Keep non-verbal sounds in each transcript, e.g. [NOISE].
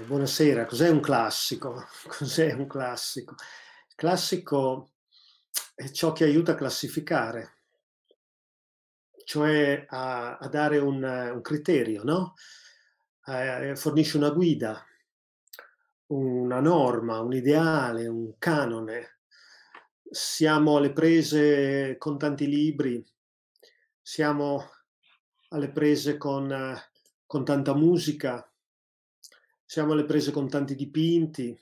buonasera, cos'è un classico? [LAUGHS] Cos'è un classico? classico è ciò che aiuta a classificare, cioè a, a dare un, un, criterio, no? Eh, fornisce una guida, una norma, un ideale, un canone. Siamo alle prese con tanti libri, siamo alle prese con, con tanta musica, siamo alle prese con tanti dipinti,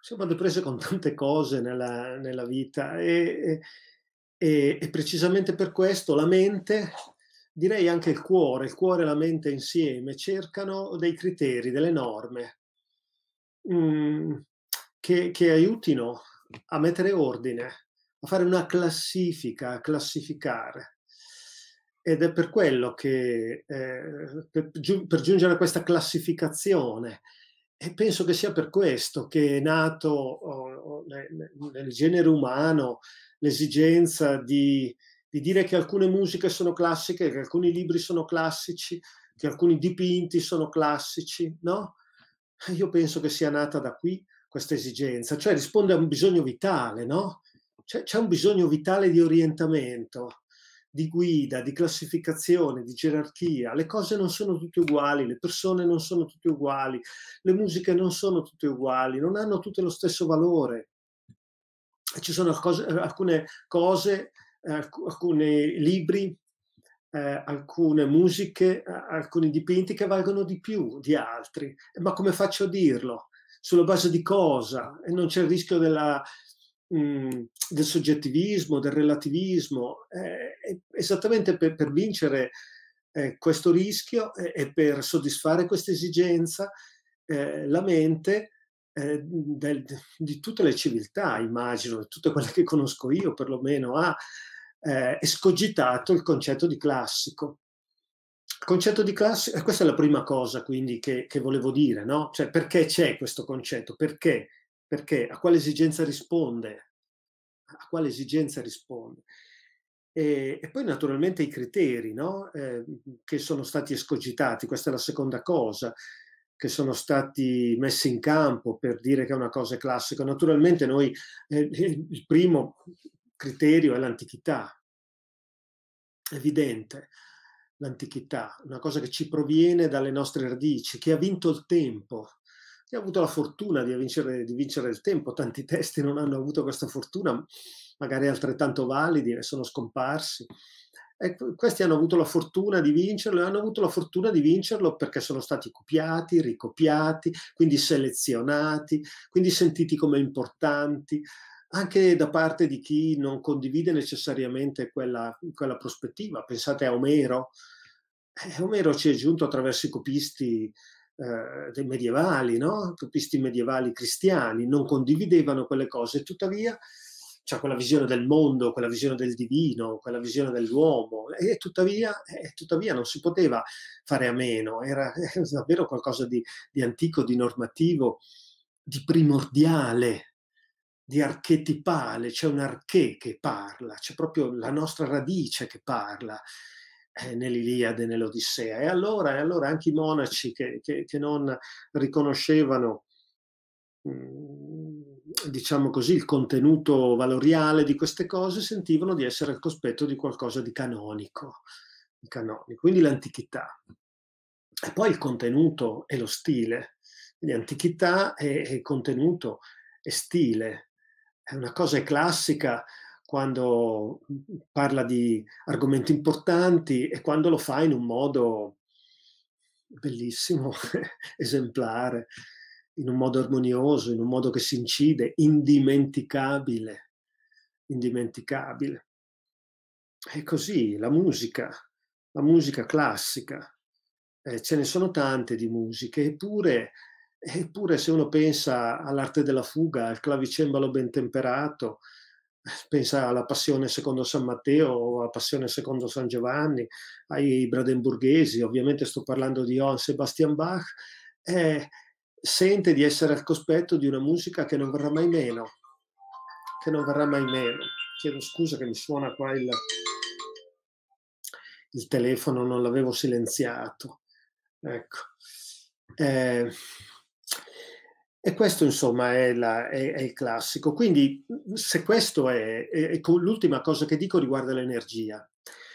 siamo alle prese con tante cose nella, nella vita e, e, e, precisamente per questo la mente, direi anche il cuore, il cuore e la mente insieme cercano dei criteri, delle norme mh, mm, che, che aiutino a mettere ordine, a fare una classifica, a classificare. Ed è per quello che, eh, per, per, giungere a questa classificazione, e penso che sia per questo che è nato oh, nel, nel genere umano l'esigenza di, di dire che alcune musiche sono classiche, che alcuni libri sono classici, che alcuni dipinti sono classici, no? [LAUGHS] Io penso che sia nata da qui questa esigenza, cioè risponde a un bisogno vitale, no? C'è, c'è un bisogno vitale di orientamento di guida, di classificazione, di gerarchia. Le cose non sono tutte uguali, le persone non sono tutte uguali, le musiche non sono tutte uguali, non hanno tutte lo stesso valore. Ci sono cose, eh, alcune cose, eh, alcuni libri, eh, alcune musiche, eh, alcuni dipinti che valgono di più di altri. Ma come faccio a dirlo? Sulla base di cosa? E non c'è il rischio della, Mhmm, del soggettivismo, del relativismo, eh, esattamente per, per vincere eh, questo rischio eh, e per soddisfare questa esigenza eh, la mente eh, del, di tutte le civiltà, immagino, di tutte quelle che conosco io perlomeno, ha eh, escogitato il concetto di classico. Il concetto di classico, questa è la prima cosa quindi che, che volevo dire, no? Cioè perché c'è questo concetto? Perché? perché a quale esigenza risponde? A quale esigenza risponde? E, e poi naturalmente i criteri no? eh, che sono stati escogitati, questa è la seconda cosa, che sono stati messi in campo per dire che è una cosa è classica. Naturalmente noi, eh, il primo criterio è l'antichità, evidente l'antichità, una cosa che ci proviene dalle nostre radici, che ha vinto il tempo, io ho avuto la fortuna di vincere, di vincere, il tempo, tanti testi non hanno avuto questa fortuna, magari altrettanto validi, e sono scomparsi. E questi hanno avuto la fortuna di vincerlo e hanno avuto la fortuna di vincerlo perché sono stati copiati, ricopiati, quindi selezionati, quindi sentiti come importanti, anche da parte di chi non condivide necessariamente quella, quella prospettiva. Pensate a Omero. Eh, Omero ci è giunto attraverso i copisti eh, dei medievali, no? Utopisti medievali cristiani, non condividevano quelle cose, tuttavia cioè quella visione del mondo, quella visione del divino, quella visione dell'uomo, e tuttavia, e tuttavia non si poteva fare a meno, era, davvero qualcosa di, di, antico, di normativo, di primordiale, di archetipale, c'è un archè che parla, c'è proprio la nostra radice che parla, eh, nell'Iliade, nell'Odissea. E allora, e allora anche i monaci che, che, che non riconoscevano, mm, diciamo così, il contenuto valoriale di queste cose sentivano di essere al cospetto di qualcosa di canonico, di canonico quindi l'antichità. E poi il contenuto e lo stile. Quindi antichità e, contenuto e stile. È una cosa classica quando mhmm, parla di argomenti importanti e quando lo fa in un modo bellissimo, [LAUGHS] esemplare, in un modo armonioso, in un modo che si incide, indimenticabile, indimenticabile. E così la musica, la musica classica, eh, ce ne sono tante di musiche, eppure, eppure se uno pensa all'arte della fuga, al clavicembalo ben temperato, pensa alla Passione secondo San Matteo, alla Passione secondo San Giovanni, ai Bradenburghesi, ovviamente sto parlando di Johann Sebastian Bach, eh, sente di essere al cospetto di una musica che non verrà mai meno, che non verrà mai meno. Chiedo scusa che mi suona qua il, il telefono, non l'avevo silenziato. Ecco. Eh, e questo insomma è, la, è, è il classico. Quindi se questo è, è l'ultima cosa che dico riguarda l'energia,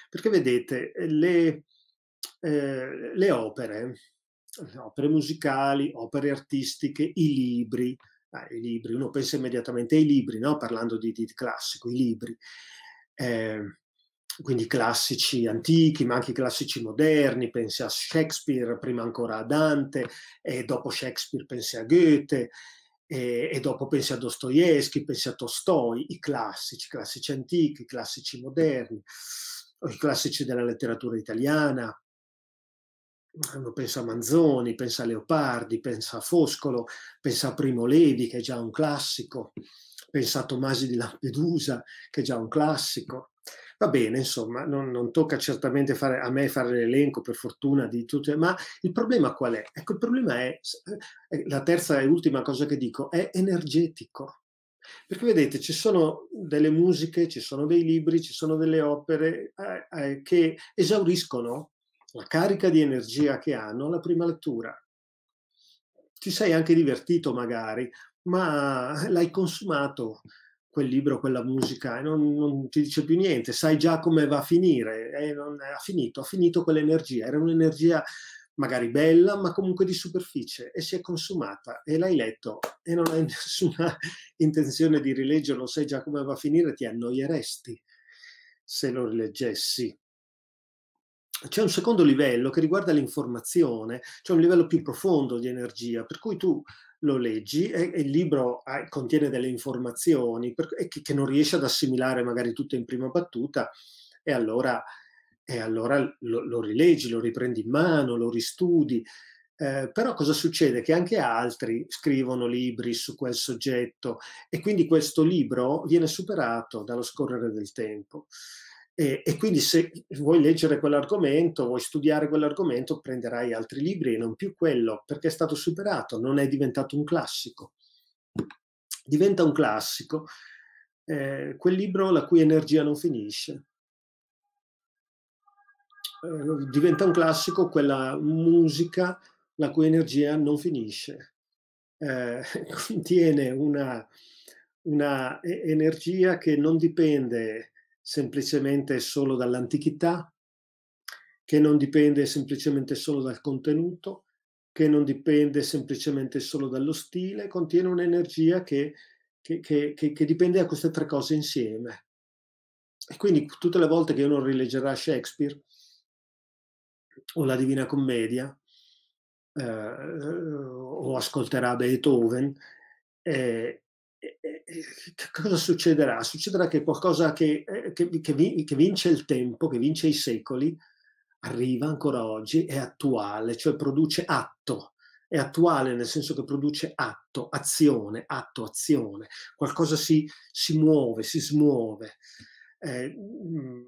perché vedete le, eh, le opere, le opere musicali, opere artistiche, i libri, Ah, i libri, uno pensa immediatamente ai libri, no? parlando di, di classico, i libri. Eh, quindi classici antichi, ma anche classici moderni, pensi a Shakespeare, prima ancora a Dante, e dopo Shakespeare pensi a Goethe, e, e dopo pensi a Dostoevsky, pensi a Tolstoi, i classici, i classici antichi, i classici moderni, i classici della letteratura italiana, pensa a Manzoni, pensa a Leopardi, pensa a Foscolo, pensa a Primo Levi, che è già un classico, pensa a Tomasi di Lampedusa, che è già un classico, Va bene, insomma, non, non tocca certamente fare, a me fare l'elenco, per fortuna, di tutte, ma il problema qual è? Ecco, il problema è, eh, la terza e ultima cosa che dico, è energetico. Perché vedete, ci sono delle musiche, ci sono dei libri, ci sono delle opere eh, eh, che esauriscono la carica di energia che hanno alla prima lettura. Ti sei anche divertito magari, ma l'hai consumato quel libro, quella musica e non, non, ti dice più niente, sai già come va a finire, e non, ha finito, ha finito quell'energia, era un'energia magari bella ma comunque di superficie e si è consumata e l'hai letto e non hai [LAUGHS] nessuna intenzione di rileggerlo, sai già come va a finire, ti annoieresti se lo rileggessi. C'è un secondo livello che riguarda l'informazione, c'è un livello più profondo di energia, per cui tu lo leggi e, e il libro ha, ah, contiene delle informazioni per, che, che, non riesci ad assimilare magari tutto in prima battuta e allora, e allora lo, lo, rileggi, lo riprendi in mano, lo ristudi. Eh, però cosa succede? Che anche altri scrivono libri su quel soggetto e quindi questo libro viene superato dallo scorrere del tempo. E, e, quindi se vuoi leggere quell'argomento, vuoi studiare quell'argomento, prenderai altri libri e non più quello, perché è stato superato, non è diventato un classico. Diventa un classico eh, quel libro la cui energia non finisce. Eh, diventa un classico quella musica la cui energia non finisce. Eh, [LAUGHS] contiene una, una energia che non dipende semplicemente solo dall'antichità, che non dipende semplicemente solo dal contenuto, che non dipende semplicemente solo dallo stile, contiene un'energia che, che, che, che dipende da queste tre cose insieme. E quindi tutte le volte che uno rileggerà Shakespeare o la Divina Commedia eh, o ascolterà Beethoven, eh, che cosa succederà? Succederà che qualcosa che, eh, che, che, vince il tempo, che vince i secoli, arriva ancora oggi, è attuale, cioè produce atto. È attuale nel senso che produce atto, azione, atto, azione. Qualcosa si, si muove, si smuove eh, mm,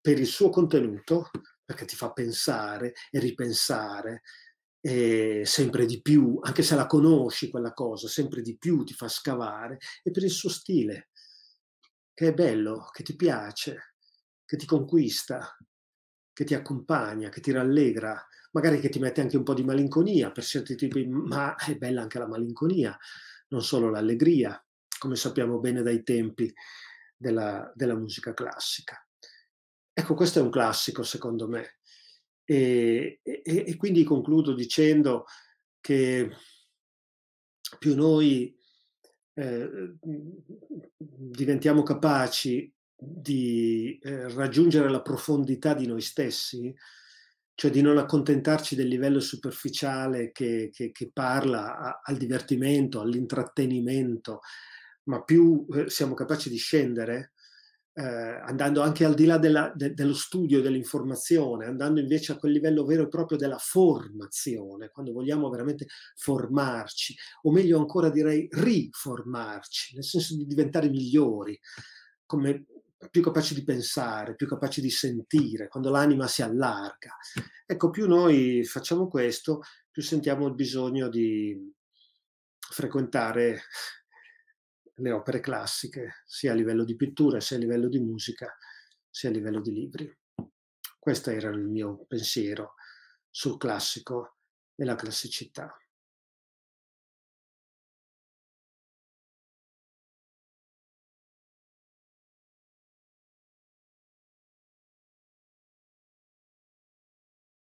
per il suo contenuto, perché ti fa pensare e ripensare eh, sempre di più, anche se la conosci quella cosa, sempre di più ti fa scavare, e per il suo stile, che è bello, che ti piace, che ti conquista, che ti accompagna, che ti rallegra, magari che ti mette anche un po' di malinconia per certi tipi, ma è bella anche la malinconia, non solo l'allegria, come sappiamo bene dai tempi della, della musica classica. Ecco, questo è un classico secondo me. E, e, e quindi concludo dicendo che più noi eh, diventiamo capaci di eh, raggiungere la profondità di noi stessi, cioè di non accontentarci del livello superficiale che, che, che parla a, al divertimento, all'intrattenimento, ma più eh, siamo capaci di scendere, eh, andando anche al di là della, de, dello studio dell'informazione, andando invece a quel livello vero e proprio della formazione, quando vogliamo veramente formarci, o meglio ancora direi riformarci, nel senso di diventare migliori, come più capaci di pensare, più capaci di sentire, quando l'anima si allarga. Ecco, più noi facciamo questo, più sentiamo il bisogno di frequentare le opere classiche, sia a livello di pittura, sia a livello di musica, sia a livello di libri. Questo era il mio pensiero sul classico e la classicità.